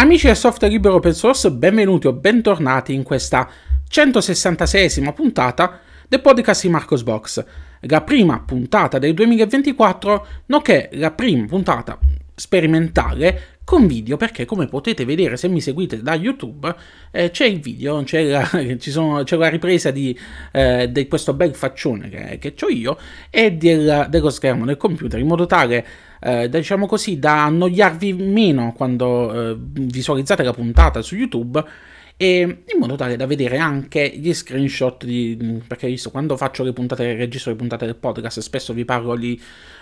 Amici del software libero open source, benvenuti o bentornati in questa 166esima puntata del podcast di Marcos Box, la prima puntata del 2024, nonché la prima puntata sperimentale con video perché come potete vedere se mi seguite da YouTube eh, c'è il video, c'è la, sono, c'è la ripresa di, eh, di, questo bel faccione che, che ho io e del, dello schermo del computer in modo tale eh, diciamo così da annoiarvi meno quando eh, visualizzate la puntata su YouTube e in modo tale da vedere anche gli screenshot di, perché visto quando faccio le puntate registro le puntate del podcast spesso vi parlo di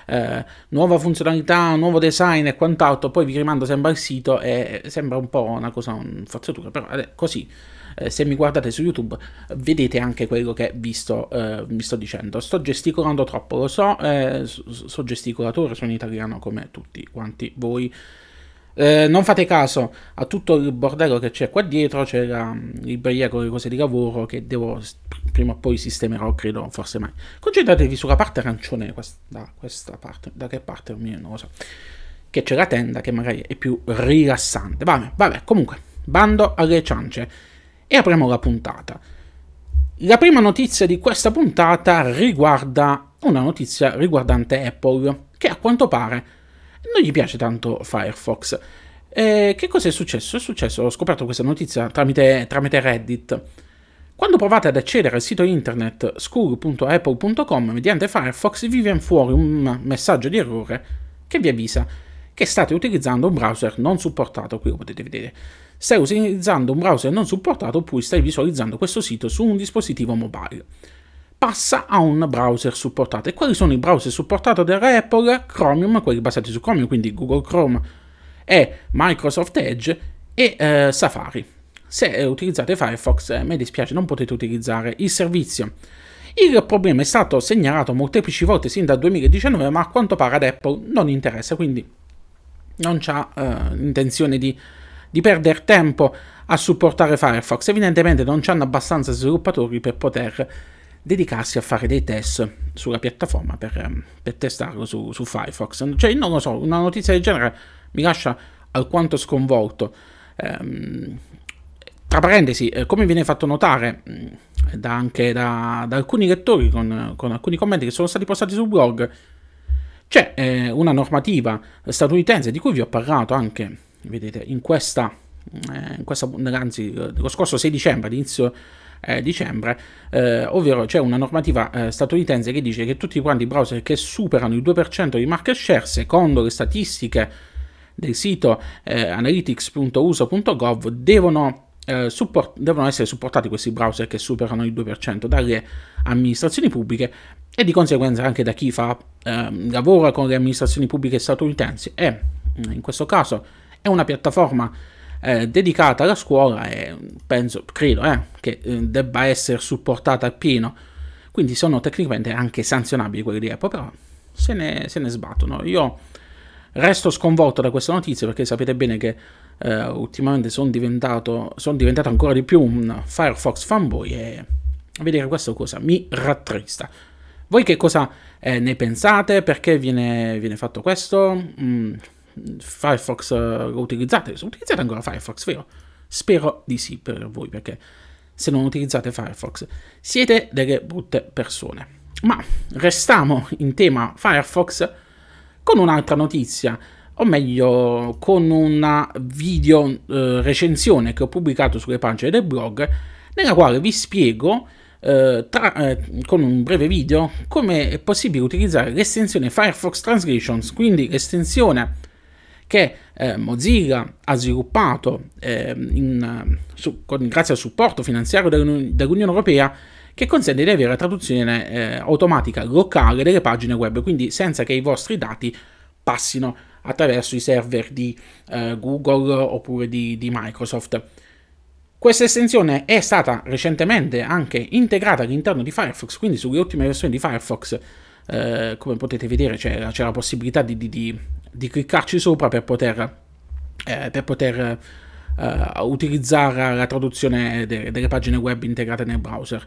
eh, nuova funzionalità, nuovo design e quant'altro, poi vi rimando sempre al sito e sembra un po' una cosa, un forzatura, però è così. Eh, se mi guardate su YouTube vedete anche quello che vi sto, eh, vi sto dicendo. Sto gesticolando troppo, lo so, eh, so gesticolatore, sono italiano come tutti quanti voi. Eh, non fate caso a tutto il bordello che c'è qua dietro, c'è la mm, libreria con le cose di lavoro che devo prima o poi sistemerò, credo, forse mai. Concentratevi sulla parte arancione, questa, questa parte, da che parte non lo so, che c'è la tenda che magari è più rilassante. Vabbè, vabbè, comunque, bando alle ciance e apriamo la puntata. La prima notizia di questa puntata riguarda una notizia riguardante Apple, che a quanto pare non gli piace tanto Firefox. E che cosa è successo? È successo, ho scoperto questa notizia tramite, tramite Reddit. Quando provate ad accedere al sito internet school.apple.com mediante Firefox vi viene fuori un messaggio di errore che vi avvisa che state utilizzando un browser non supportato, qui lo potete vedere. Stai utilizzando un browser non supportato oppure stai visualizzando questo sito su un dispositivo mobile passa a un browser supportato. E quali sono i browser supportati da Apple? Chromium, quelli basati su Chromium, quindi Google Chrome e Microsoft Edge e eh, Safari. Se utilizzate Firefox, eh, mi dispiace, non potete utilizzare il servizio. Il problema è stato segnalato molteplici volte sin dal 2019, ma a quanto pare ad Apple non interessa, quindi non c'ha eh, intenzione di, di perdere tempo a supportare Firefox. Evidentemente non hanno abbastanza sviluppatori per poter dedicarsi a fare dei test sulla piattaforma per, ehm, per testarlo su, su, Firefox. Cioè, non lo so, una notizia del genere mi lascia alquanto sconvolto. Ehm, tra parentesi, eh, come viene fatto notare mm, da anche da, da alcuni lettori con, con, alcuni commenti che sono stati postati sul blog, c'è eh, una normativa statunitense di cui vi ho parlato anche, vedete, in questa, mm, eh, in questa anzi, eh, lo scorso 6 dicembre, all'inizio eh, dicembre, eh, ovvero c'è una normativa eh, statunitense che dice che tutti quanti i browser che superano il 2% di market share, secondo le statistiche del sito eh, analytics.uso.gov, devono eh, Support, devono essere supportati questi browser che superano il 2% dalle amministrazioni pubbliche e di conseguenza anche da chi fa, eh, lavora con le amministrazioni pubbliche statunitensi e in questo caso è una piattaforma eh, dedicata alla scuola e penso, credo, eh, che eh, debba essere supportata appieno. Quindi sono tecnicamente anche sanzionabili quelli di Apple, però se ne, se ne sbattono. Io resto sconvolto da questa notizia perché sapete bene che eh, ultimamente sono diventato, son diventato ancora di più un Firefox fanboy e vedere questa cosa mi rattrista. Voi che cosa eh, ne pensate? Perché viene, viene fatto questo? Mm, Firefox eh, lo utilizzate, utilizzate ancora Firefox, vero? Spero di sì per voi, perché se non utilizzate Firefox siete delle brutte persone. Ma restiamo in tema Firefox con un'altra notizia, o meglio con una video eh, recensione che ho pubblicato sulle pagine del blog, nella quale vi spiego eh, tra, eh, con un breve video come è possibile utilizzare l'estensione Firefox Translations, quindi l'estensione che eh, Mozilla ha sviluppato eh, in, su, con, grazie al supporto finanziario dell'Unione Europea che consente di avere traduzione eh, automatica locale delle pagine web, quindi senza che i vostri dati passino attraverso i server di eh, Google oppure di, di Microsoft. Questa estensione è stata recentemente anche integrata all'interno di Firefox, quindi sulle ultime versioni di Firefox eh, come potete vedere c'è, la possibilità di, di, di, di, cliccarci sopra per poter, eh, per poter eh, utilizzare la traduzione de, delle pagine web integrate nel browser.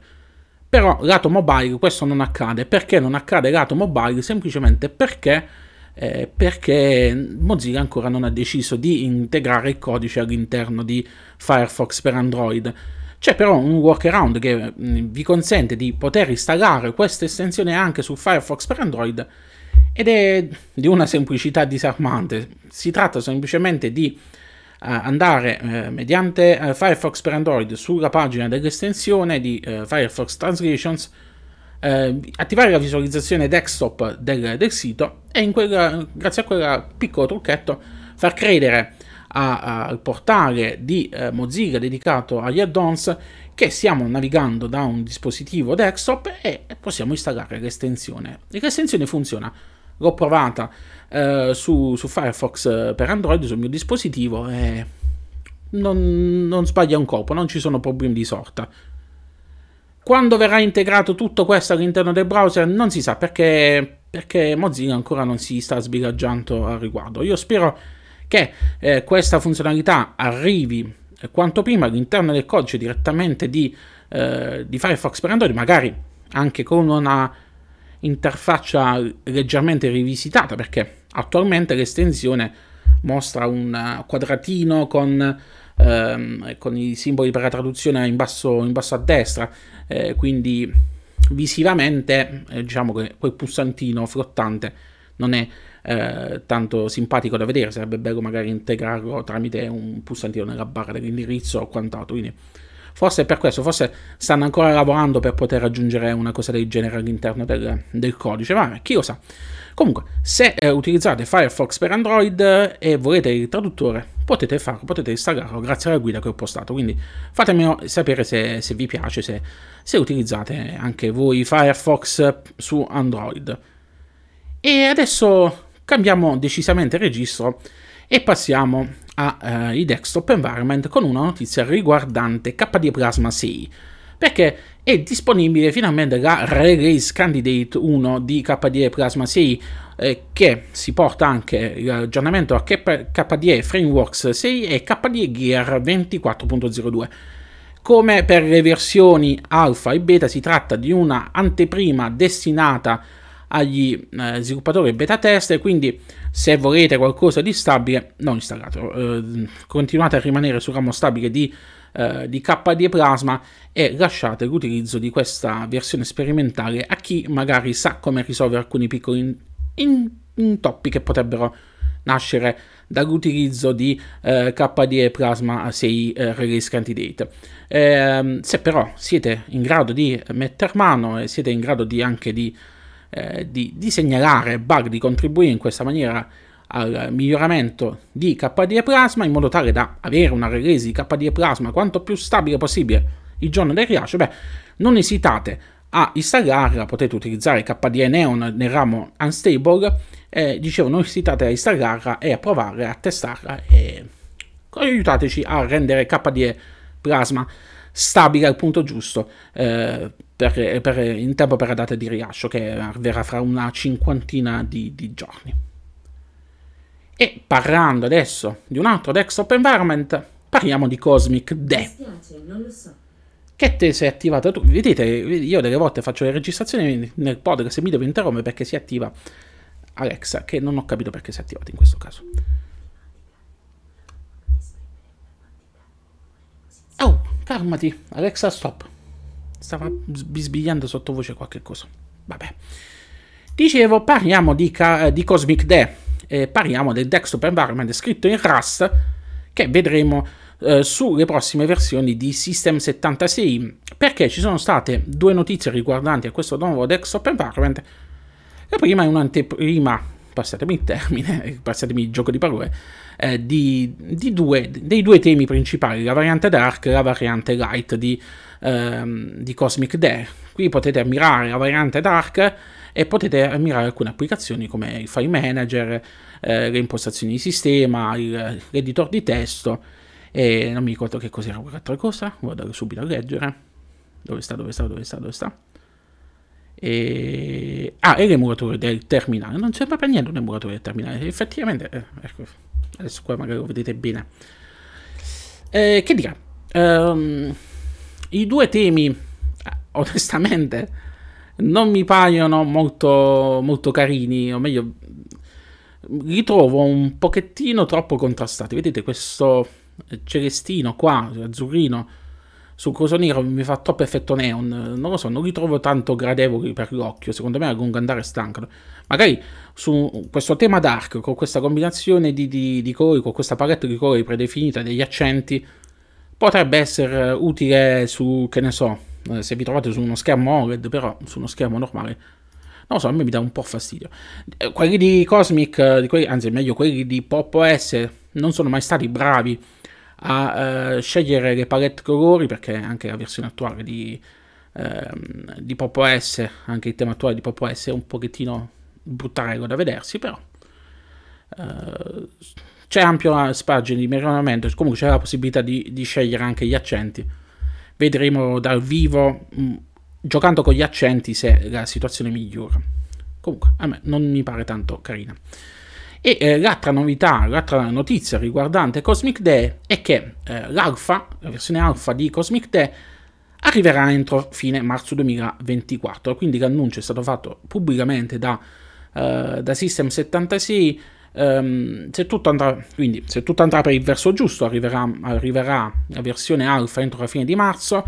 Però lato mobile questo non accade. Perché non accade lato mobile? Semplicemente perché eh, perché Mozilla ancora non ha deciso di integrare il codice all'interno di Firefox per Android. C'è però un workaround che mm, vi consente di poter installare questa estensione anche su Firefox per Android ed è di una semplicità disarmante. Si tratta semplicemente di eh, andare eh, mediante eh, Firefox per Android sulla pagina dell'estensione di eh, Firefox Translations, eh, attivare la visualizzazione desktop del, del sito e quella, grazie a quel piccolo trucchetto far credere a, a, al portale di eh, Mozilla dedicato agli add-ons che stiamo navigando da un dispositivo desktop e possiamo installare l'estensione. L'estensione funziona, l'ho provata eh, su, su, Firefox eh, per Android sul mio dispositivo e non, non sbaglia un copo, non ci sono problemi di sorta. Quando verrà integrato tutto questo all'interno del browser non si sa perché, perché Mozilla ancora non si sta sbigaggiando al riguardo. Io spero che eh, questa funzionalità arrivi eh, quanto prima all'interno del codice direttamente di, eh, di Firefox per Android, magari anche con una interfaccia leggermente rivisitata, perché attualmente l'estensione mostra un eh, quadratino con, ehm, con i simboli per la traduzione in basso, in basso a destra, eh, quindi visivamente eh, diciamo che quel pulsantino flottante non è eh, tanto simpatico da vedere, sarebbe bello magari integrarlo tramite un pulsantino nella barra dell'indirizzo o quant'altro, quindi forse è per questo, forse stanno ancora lavorando per poter aggiungere una cosa del genere all'interno del, del codice, ma chi lo sa. Comunque, se eh, utilizzate Firefox per Android eh, e volete il traduttore, potete farlo, potete installarlo grazie alla guida che ho postato, quindi fatemelo sapere se, se vi piace, se, se utilizzate anche voi Firefox su Android. E adesso cambiamo decisamente registro e passiamo ai eh, desktop environment con una notizia riguardante KD Plasma 6 perché è disponibile finalmente la Release Candidate 1 di KDE Plasma 6 eh, che si porta anche l'aggiornamento a KDE Frameworks 6 e KDE Gear 24.02. Come per le versioni alfa e beta si tratta di una anteprima destinata a agli eh, sviluppatori beta test quindi se volete qualcosa di stabile non installatelo, eh, continuate a rimanere sul ramo stabile di, eh, di KDE Plasma e lasciate l'utilizzo di questa versione sperimentale a chi magari sa come risolvere alcuni piccoli intoppi che potrebbero nascere dall'utilizzo di eh, KDE Plasma 6 eh, Release Candidate. Eh, se però siete in grado di metter mano e siete in grado di anche di eh, di, di, segnalare bug, di contribuire in questa maniera al miglioramento di KDE Plasma in modo tale da avere una release di KDE Plasma quanto più stabile possibile il giorno del rilascio, beh, non esitate a installarla, potete utilizzare KDE Neon nel ramo Unstable, eh, dicevo non esitate a installarla e a provarla, a testarla e aiutateci a rendere KDE Plasma stabile al punto giusto. Eh, per, per, in tempo per la data di rilascio che arriverà fra una cinquantina di, di giorni. E parlando adesso di un altro desktop environment, parliamo di Cosmic De. So. Che te sei attivato tu? Vedete, io delle volte faccio le registrazioni nel podcast e mi devo interrompere perché si attiva Alexa, che non ho capito perché si è attivata in questo caso. Oh, calmati, Alexa, stop. Stava bisbigliando sottovoce qualche cosa. Vabbè. Dicevo, parliamo di, eh, di Cosmic Day. Eh, parliamo del desktop environment scritto in Rust che vedremo eh, sulle prossime versioni di System 76 perché ci sono state due notizie riguardanti a questo nuovo desktop environment. La prima è un'anteprima passatemi il termine, passatemi il gioco di parole, eh, di, di due, dei due temi principali, la variante Dark e la variante Light di, ehm, di Cosmic Dare. Qui potete ammirare la variante Dark e potete ammirare alcune applicazioni come il File Manager, eh, le impostazioni di sistema, il, l'editor di testo e non mi ricordo che cos'era quell'altra cosa, vado subito a leggere. Dove sta, dove sta, dove sta, dove sta? E... Ah, è l'emulatore del terminale. Non sembra per niente un emulatore del terminale. Effettivamente, eh, ecco, adesso qua magari lo vedete bene. Eh, che dire, um, i due temi, eh, onestamente, non mi paiono molto, molto carini, o meglio, li trovo un pochettino troppo contrastati. Vedete questo eh, celestino qua, azzurrino, sul Coso Nero mi fa troppo effetto neon, non lo so, non li trovo tanto gradevoli per l'occhio, secondo me a lungo andare stancano. Magari su questo tema dark, con questa combinazione di, di, di colori, con questa palette di colori predefinita, degli accenti, potrebbe essere utile su, che ne so, eh, se vi trovate su uno schermo OLED, però su uno schermo normale non lo so, a me mi dà un po' fastidio. Eh, quelli di Cosmic, eh, di quelli, anzi meglio quelli di Pop OS, non sono mai stati bravi a eh, scegliere le palette colori perché anche la versione attuale di, ehm, di Pop OS, anche il tema attuale di Pop OS è un pochettino bruttarello da vedersi, però eh, c'è ampio spazio di miglioramento, comunque c'è la possibilità di, di, scegliere anche gli accenti. Vedremo dal vivo, mh, mm, giocando con gli accenti, se la situazione migliora. Comunque, a me non mi pare tanto carina. E eh, l'altra novità, l'altra notizia riguardante Cosmic Day è che eh, l'alfa, la versione alfa di Cosmic Day arriverà entro fine marzo 2024, quindi l'annuncio è stato fatto pubblicamente da, eh, da System76, ehm, se tutto andrà, quindi se tutto andrà per il verso giusto arriverà, arriverà la versione alfa entro la fine di marzo,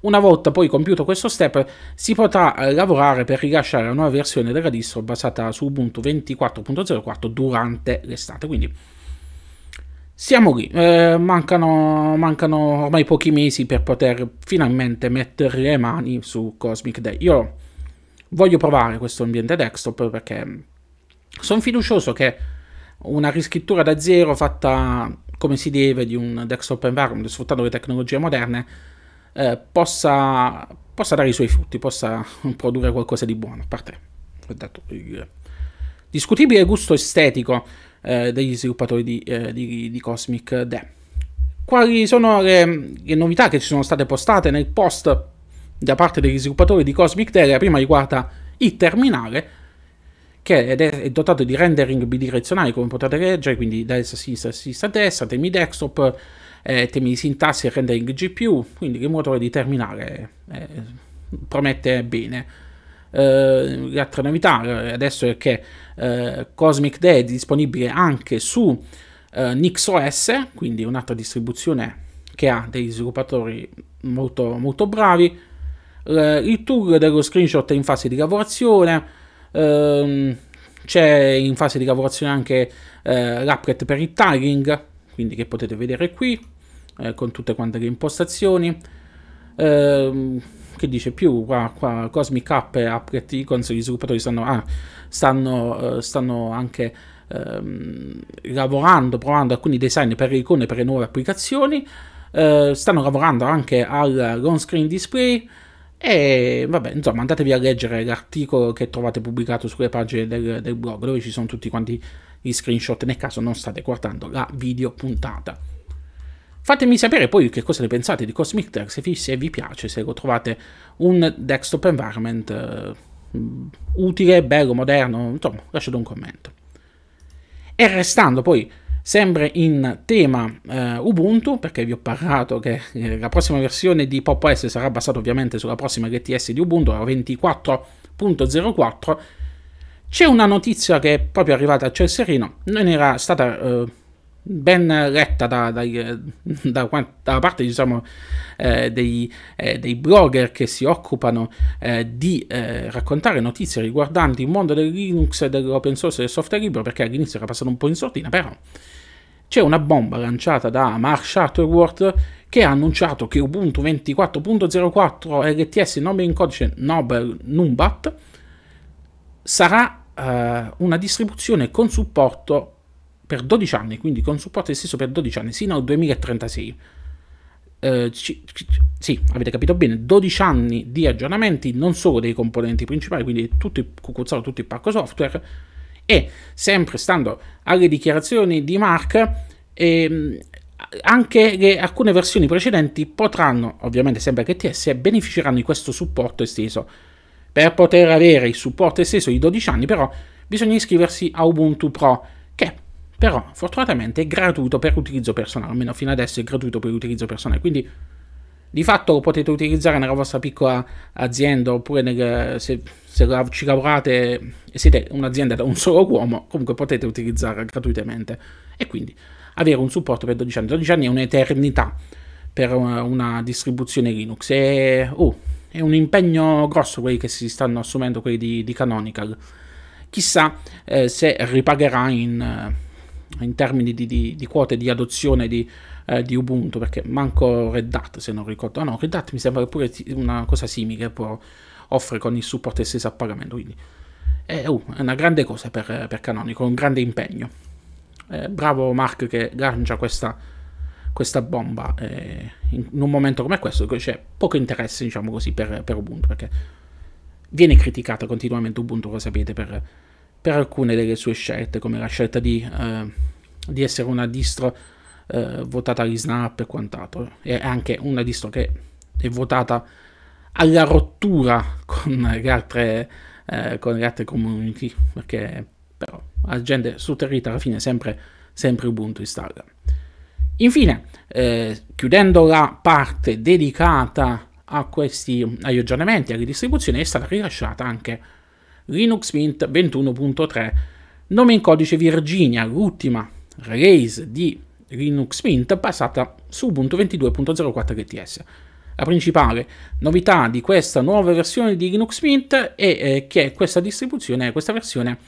una volta poi compiuto questo step si potrà eh, lavorare per rilasciare la nuova versione della distro basata su Ubuntu 24.04 durante l'estate. Quindi siamo lì, eh, mancano, mancano, ormai pochi mesi per poter finalmente mettere le mani su Cosmic Day. Io voglio provare questo ambiente desktop perché sono fiducioso che una riscrittura da zero fatta come si deve di un desktop environment sfruttando le tecnologie moderne eh, possa, possa, dare i suoi frutti, possa produrre qualcosa di buono, a parte il discutibile gusto estetico eh, degli sviluppatori di, eh, di, di Cosmic Day. Quali sono le, le, novità che ci sono state postate nel post da parte degli sviluppatori di Cosmic Day? La prima riguarda il terminale, che è, dotato di rendering bidirezionale come potete leggere, quindi da essa a sinistra, a sinistra a destra, temi desktop, eh, temi di sintassi e rendering GPU, quindi il l'emulatore di terminale eh, promette bene. Uh, eh, l'altra novità eh, adesso è che uh, Cosmic Day è disponibile anche su uh, NixOS, quindi un'altra distribuzione che ha dei sviluppatori molto, molto bravi. il tool dello screenshot è in fase di lavorazione, ehm, c'è in fase di lavorazione anche l'applet per il tagging, quindi che potete vedere qui eh, con tutte quante le impostazioni ehm, che dice più qua, qua Cosmic App e Applet Icons gli sviluppatori stanno, ah, stanno, eh, stanno anche ehm, lavorando provando alcuni design per le icone per le nuove applicazioni eh, stanno lavorando anche al on screen display e vabbè, insomma, andatevi a leggere l'articolo che trovate pubblicato sulle pagine del, del blog, dove ci sono tutti quanti gli screenshot nel caso non state guardando la video puntata. Fatemi sapere poi che cosa ne pensate di Cosmic Text se vi piace, se lo trovate un desktop environment eh, utile, bello, moderno, insomma lasciate un commento. E restando poi sempre in tema eh, Ubuntu, perché vi ho parlato che eh, la prossima versione di Pop OS sarà basata ovviamente sulla prossima GTS di Ubuntu, la 24.04, c'è una notizia che è proprio arrivata a Cesserino, non era stata eh, ben letta da, eh, da, da, da parte diciamo, eh, dei, eh, dei, blogger che si occupano eh, di eh, raccontare notizie riguardanti il mondo del Linux, dell'open source e del software libero, perché all'inizio era passato un po' in sordina, però c'è una bomba lanciata da Mark Shuttleworth che ha annunciato che Ubuntu 24.04 LTS nome in codice Nobel Numbat sarà eh, una distribuzione con supporto per 12 anni, quindi con supporto esteso per 12 anni, sino al 2036. Eh, ci, ci, sì, avete capito bene, 12 anni di aggiornamenti non solo dei componenti principali, quindi tutto il, cucuzzato tutto il parco software, e sempre stando alle dichiarazioni di Mark, ehm, anche le, alcune versioni precedenti potranno, ovviamente sempre che HTS, beneficeranno di questo supporto esteso per poter avere il supporto esteso di 12 anni però bisogna iscriversi a Ubuntu Pro, che però fortunatamente è gratuito per utilizzo personale, almeno fino adesso è gratuito per utilizzo personale, quindi di fatto lo potete utilizzare nella vostra piccola azienda oppure nel, se, se, ci lavorate e siete un'azienda da un solo uomo, comunque potete utilizzarla gratuitamente e quindi avere un supporto per 12 anni. 12 anni è un'eternità per una, una distribuzione Linux e... Oh, è un impegno grosso quelli che si stanno assumendo, quelli di, di Canonical. Chissà eh, se ripagherà in, eh, in termini di, di, di, quote di adozione di, eh, di, Ubuntu, perché manco Red Hat, se non ricordo. Ah no, Red Hat mi sembra pure una cosa simile, può, offre con il supporto esteso a pagamento, quindi è, uh, eh, oh, è, una grande cosa per, per Canonical, un grande impegno. Eh, bravo Mark che lancia questa questa bomba eh, in un momento come questo dove c'è poco interesse, diciamo così, per, per Ubuntu, perché viene criticata continuamente Ubuntu, lo sapete, per, per, alcune delle sue scelte, come la scelta di, eh, di essere una distro eh, votata agli snap e quant'altro, e anche una distro che è votata alla rottura con le altre, eh, con le altre community, perché però la gente sul territorio alla fine sempre, sempre Ubuntu installa. Infine, eh, chiudendo la parte dedicata a questi agli aggiornamenti e alle distribuzioni, è stata rilasciata anche Linux Mint 21.3, nome in codice Virginia, l'ultima release di Linux Mint basata su Ubuntu 22.04 LTS. La principale novità di questa nuova versione di Linux Mint è eh, che questa distribuzione, questa versione,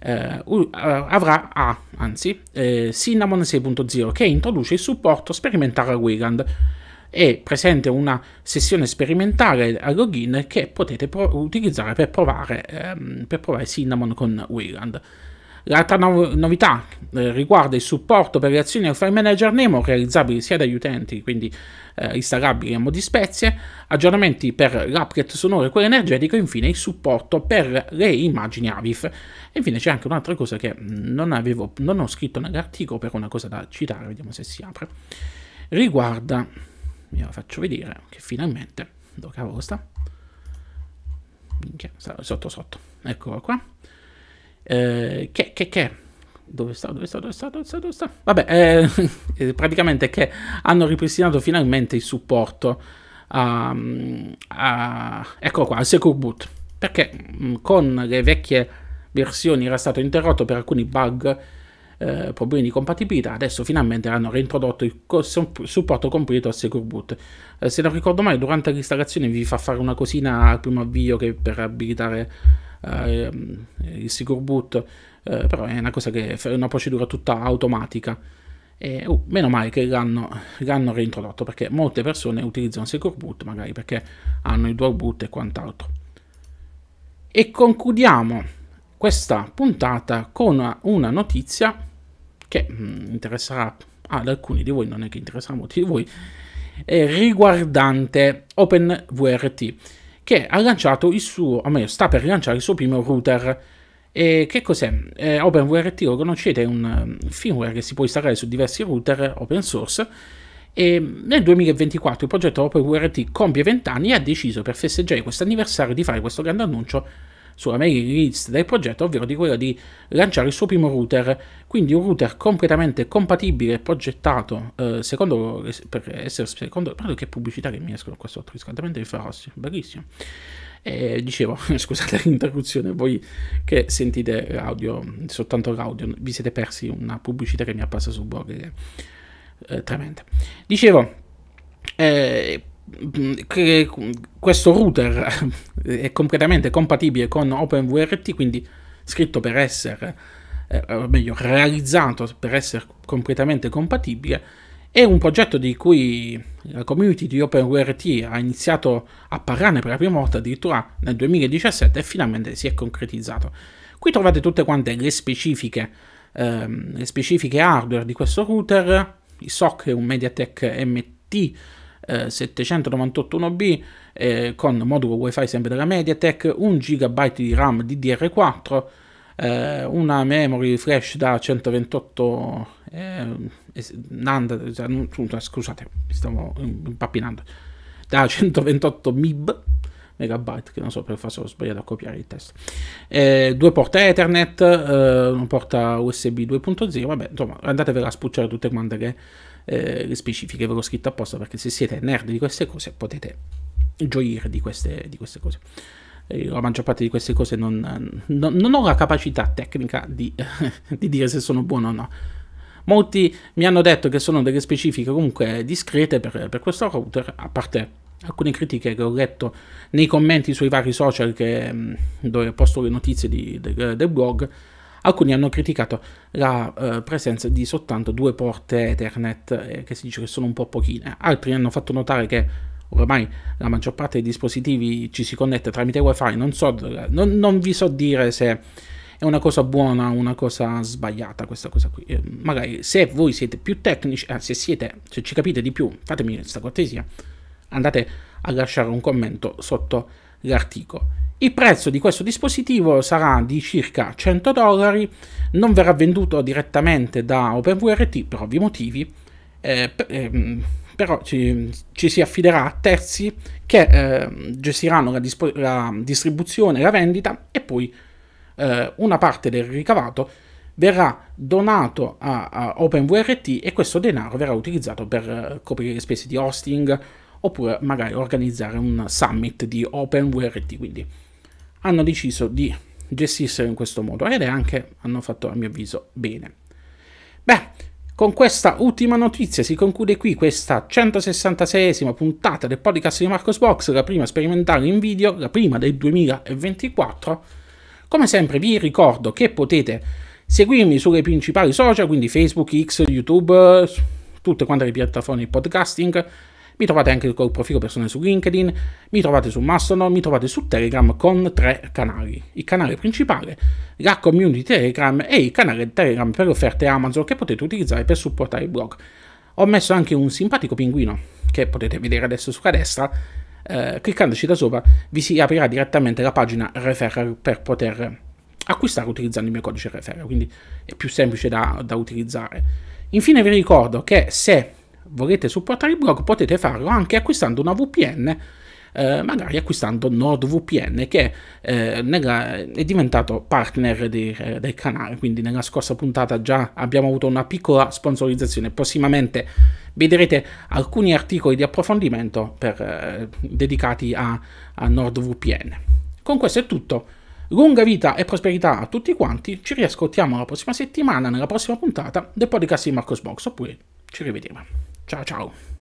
eh, eh, avrà A, ah, anzi, eh, Cinnamon 6.0 che introduce il supporto sperimentale a Wigand e presente una sessione sperimentale a login che potete utilizzare per provare, ehm, per provare Cinnamon con Wigand. L'altra no- novità eh, riguarda il supporto per le azioni del file manager Nemo realizzabili sia dagli utenti, quindi eh, installabili a modi spezie, aggiornamenti per l'applet sonoro e quello energetico e infine il supporto per le immagini AVIF. E infine c'è anche un'altra cosa che mm, non, avevo, non ho scritto nell'articolo però una cosa da citare, vediamo se si apre. Riguarda, ve la faccio vedere che finalmente, dove cavolo sta? Minchia, sotto sotto, eccolo qua eh, che, che, che, dove sta, dove sta, dove sta, dove sta, dove sta? Vabbè, eh, eh praticamente che hanno ripristinato finalmente il supporto a, a eccolo qua, al Secure Boot, perché mm, con le vecchie versioni era stato interrotto per alcuni bug, eh, problemi di compatibilità, adesso finalmente hanno reintrodotto il supporto completo al Secure Boot. Eh, se non ricordo male, durante l'installazione vi fa fare una cosina al primo avvio che per abilitare eh, ehm, il Secure Boot, eh, però è una, che, è una procedura tutta automatica. E, uh, meno male che l'hanno, l'hanno, reintrodotto perché molte persone utilizzano Secure Boot magari perché hanno il dual boot e quant'altro. E concludiamo questa puntata con una, una notizia che mh, mm, interesserà ad alcuni di voi, non è che interesserà molti di voi, riguardante OpenVRT che ha lanciato il suo, o meglio, sta per rilanciare il suo primo router. E che cos'è? Eh, OpenWrt lo conoscete, è un um, firmware che si può installare su diversi router open source. E nel 2024 il progetto OpenWrt compie 20 anni e ha deciso per festeggiare questo anniversario di fare questo grande annuncio sulla mailing list del progetto, ovvero di quello di lanciare il suo primo router, quindi un router completamente compatibile e progettato eh, secondo per essere secondo guarda che pubblicità che mi escono qua sotto, riscaldamento di ferrossi, bellissimo. E eh, dicevo, scusate l'interruzione, voi che sentite l'audio, soltanto l'audio, vi siete persi una pubblicità che mi è apparsa sul blog, eh, tremenda. Dicevo, eh, che questo router è completamente compatibile con OpenVRT, quindi scritto per essere, eh, meglio, realizzato per essere completamente compatibile. È un progetto di cui la community di OpenVRT ha iniziato a parlare per la prima volta addirittura nel 2017 e finalmente si è concretizzato. Qui trovate tutte quante le specifiche, ehm, le specifiche hardware di questo router. Il SOC è un MediaTek MT eh, 791B eh, con modulo WiFi sempre della MediaTek, 1 GB di RAM DDR4, eh, una memory flash da 128 eh, NAND, cioè, scusate, mi stavo impappinando, da 128 MIB megabyte che non so per forse sbagliato a copiare il testo eh, due porte ethernet eh, una porta usb 2.0 vabbè insomma andatevela a spucciare tutte quante le eh, specifiche, ve l'ho scritto apposta perché se siete nerd di queste cose potete gioire di queste, di queste cose. Eh, la maggior parte di queste cose non, eh, non, non ho la capacità tecnica di, di dire se sono buono o no. Molti mi hanno detto che sono delle specifiche comunque discrete per, per, questo router, a parte alcune critiche che ho letto nei commenti sui vari social che, mm, dove posto le notizie di, de, del blog, Alcuni hanno criticato la eh, presenza di soltanto due porte Ethernet, eh, che si dice che sono un po' pochine. Altri hanno fatto notare che ormai la maggior parte dei dispositivi ci si connette tramite wifi, non, so, non, non vi so dire se è una cosa buona o una cosa sbagliata questa cosa qui. Eh, magari se voi siete più tecnici, eh, se, siete, se ci capite di più, fatemi questa cortesia, andate a lasciare un commento sotto l'articolo. Il prezzo di questo dispositivo sarà di circa 100 dollari, non verrà venduto direttamente da OpenVRT per ovvi motivi, eh, per, ehm, però ci, ci, si affiderà a terzi che eh, gestiranno la, la, distribuzione, la vendita e poi eh, una parte del ricavato verrà donato a, a OpenVRT e questo denaro verrà utilizzato per eh, coprire le spese di hosting oppure magari organizzare un summit di OpenVRT. Quindi hanno deciso di gestirselo in questo modo ed è anche, hanno fatto a mio avviso, bene. Beh, con questa ultima notizia si conclude qui questa 166esima puntata del podcast di Marcos Box, la prima sperimentale in video, la prima del 2024. Come sempre vi ricordo che potete seguirmi sulle principali social, quindi Facebook, X, YouTube, tutte quante le piattaforme di podcasting, mi trovate anche col profilo personale su LinkedIn, mi trovate su Mastodon, mi trovate su Telegram con tre canali. Il canale principale, la community Telegram e il canale Telegram per offerte Amazon che potete utilizzare per supportare il blog. Ho messo anche un simpatico pinguino che potete vedere adesso sulla destra. Eh, cliccandoci da sopra vi si aprirà direttamente la pagina referral per poter acquistare utilizzando il mio codice referral, quindi è più semplice da, da utilizzare. Infine vi ricordo che se volete supportare il blog potete farlo anche acquistando una VPN eh, magari acquistando NordVPN che eh, nella, è diventato partner di, eh, del canale quindi nella scorsa puntata già abbiamo avuto una piccola sponsorizzazione prossimamente vedrete alcuni articoli di approfondimento per, eh, dedicati a, a NordVPN con questo è tutto lunga vita e prosperità a tutti quanti ci riascoltiamo la prossima settimana nella prossima puntata del podcast di Marcos Box oppure ci rivediamo Tchau, tchau.